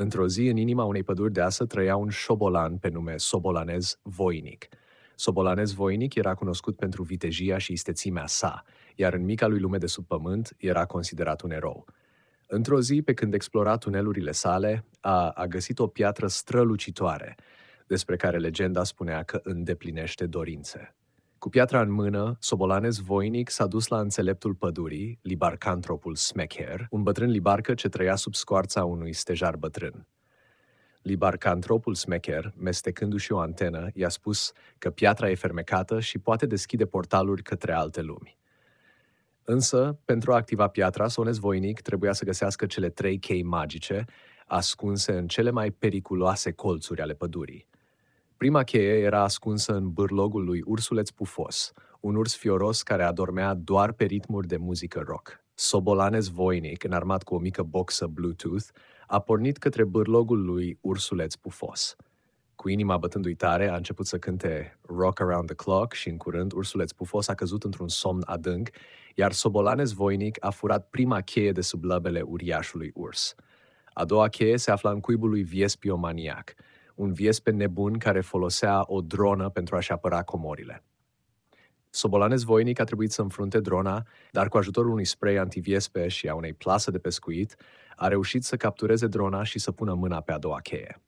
Într-o zi, în inima unei păduri de asă, trăia un șobolan pe nume Sobolanez Voinic. Sobolanez Voinic era cunoscut pentru vitejia și istețimea sa, iar în mica lui lume de sub pământ era considerat un erou. Într-o zi, pe când explora tunelurile sale, a, a găsit o piatră strălucitoare, despre care legenda spunea că îndeplinește dorințe. Cu piatra în mână, Sobolanez voinic s-a dus la înțeleptul pădurii, libarcantropul Smecher, un bătrân libarcă ce trăia sub scoarța unui stejar bătrân. Libarcantropul Smecher, mestecându-și o antenă, i-a spus că piatra e fermecată și poate deschide portaluri către alte lumi. Însă, pentru a activa piatra, Sones Voinic trebuia să găsească cele trei chei magice, ascunse în cele mai periculoase colțuri ale pădurii. Prima cheie era ascunsă în bârlogul lui Ursuleț Pufos, un urs fioros care adormea doar pe ritmuri de muzică rock. Sobolanez voinic, înarmat cu o mică boxă Bluetooth, a pornit către bârlogul lui Ursuleț Pufos. Cu inima bătându-i tare, a început să cânte Rock Around the Clock și în curând Ursuleț Pufos a căzut într-un somn adânc, iar Sobolanez voinic a furat prima cheie de sub labele uriașului urs. A doua cheie se afla în cuibul lui Viespio Maniac – un vies pe nebun care folosea o dronă pentru a-și apăra comorile. Sobolanez voinic a trebuit să înfrunte drona, dar cu ajutorul unui spray antiviespe și a unei plase de pescuit, a reușit să captureze drona și să pună mâna pe a doua cheie.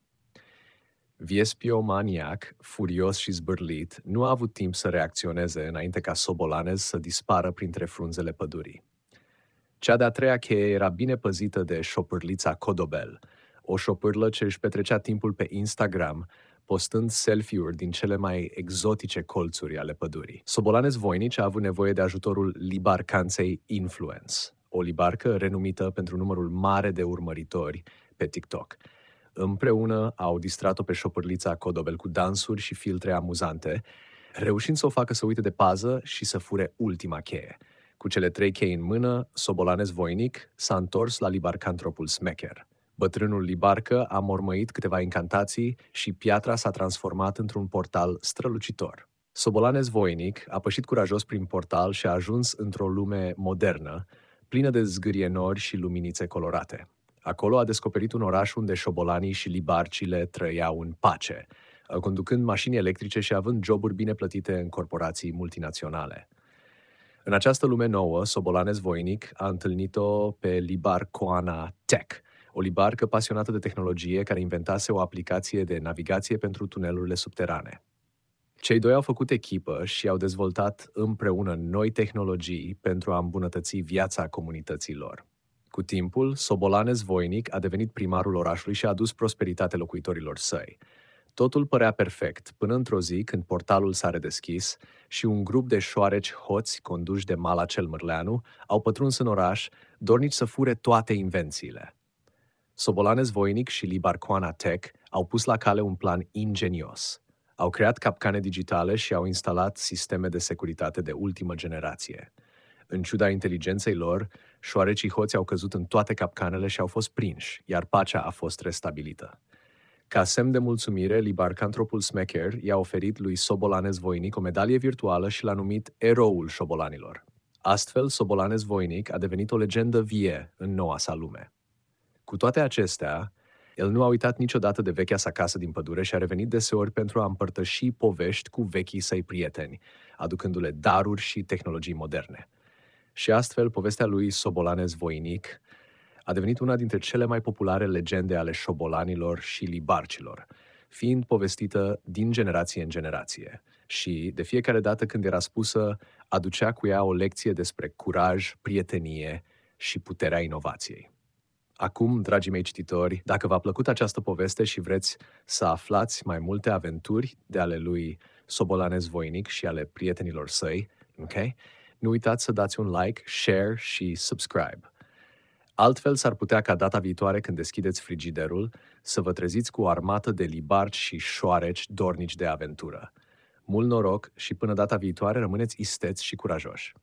Viespio maniac, furios și zbârlit, nu a avut timp să reacționeze înainte ca Sobolanez să dispară printre frunzele pădurii. Cea de-a treia cheie era bine păzită de șopârlița Codobel, o șopârlă ce își petrecea timpul pe Instagram, postând selfie-uri din cele mai exotice colțuri ale pădurii. Sobolanes Voinici a avut nevoie de ajutorul libarcanței Influence, o libarcă renumită pentru numărul mare de urmăritori pe TikTok. Împreună au distrat-o pe șopârlița Codobel cu dansuri și filtre amuzante, reușind să o facă să uite de pază și să fure ultima cheie. Cu cele trei chei în mână, Sobolanes Voinic s-a întors la libarcantropul Smecher. Bătrânul Libarcă a mormăit câteva incantații și piatra s-a transformat într-un portal strălucitor. Sobolanes voinic a pășit curajos prin portal și a ajuns într-o lume modernă, plină de zgârienori și luminițe colorate. Acolo a descoperit un oraș unde șobolanii și libarcile trăiau în pace, conducând mașini electrice și având joburi bine plătite în corporații multinaționale. În această lume nouă, Sobolanes Voinic a întâlnit-o pe Libar Coana Tech – o libarcă pasionată de tehnologie care inventase o aplicație de navigație pentru tunelurile subterane. Cei doi au făcut echipă și au dezvoltat împreună noi tehnologii pentru a îmbunătăți viața comunităților. Cu timpul, Sobolane Zvoinic a devenit primarul orașului și a adus prosperitate locuitorilor săi. Totul părea perfect, până într-o zi când portalul s-a redeschis și un grup de șoareci hoți conduși de Mala cel Mârleanu au pătruns în oraș, dornici să fure toate invențiile – Sobolanes Voinic și Libarcoana Tech au pus la cale un plan ingenios. Au creat capcane digitale și au instalat sisteme de securitate de ultimă generație. În ciuda inteligenței lor, șoarecii hoți au căzut în toate capcanele și au fost prinși, iar pacea a fost restabilită. Ca semn de mulțumire, Libarcantropul Smecher i-a oferit lui Sobolanes Voinic o medalie virtuală și l-a numit Eroul Șobolanilor. Astfel, Sobolanes Voinic a devenit o legendă vie în noua sa lume. Cu toate acestea, el nu a uitat niciodată de vechea sa casă din pădure și a revenit deseori pentru a împărtăși povești cu vechii săi prieteni, aducându-le daruri și tehnologii moderne. Și astfel, povestea lui Sobolanez Voinic a devenit una dintre cele mai populare legende ale șobolanilor și libarcilor, fiind povestită din generație în generație. Și, de fiecare dată când era spusă, aducea cu ea o lecție despre curaj, prietenie și puterea inovației. Acum, dragii mei cititori, dacă v-a plăcut această poveste și vreți să aflați mai multe aventuri de ale lui Sobolanez Voinic și ale prietenilor săi, okay? Nu uitați să dați un like, share și subscribe. Altfel s-ar putea ca data viitoare când deschideți frigiderul să vă treziți cu o armată de libarci și șoareci dornici de aventură. Mult noroc și până data viitoare rămâneți isteți și curajoși!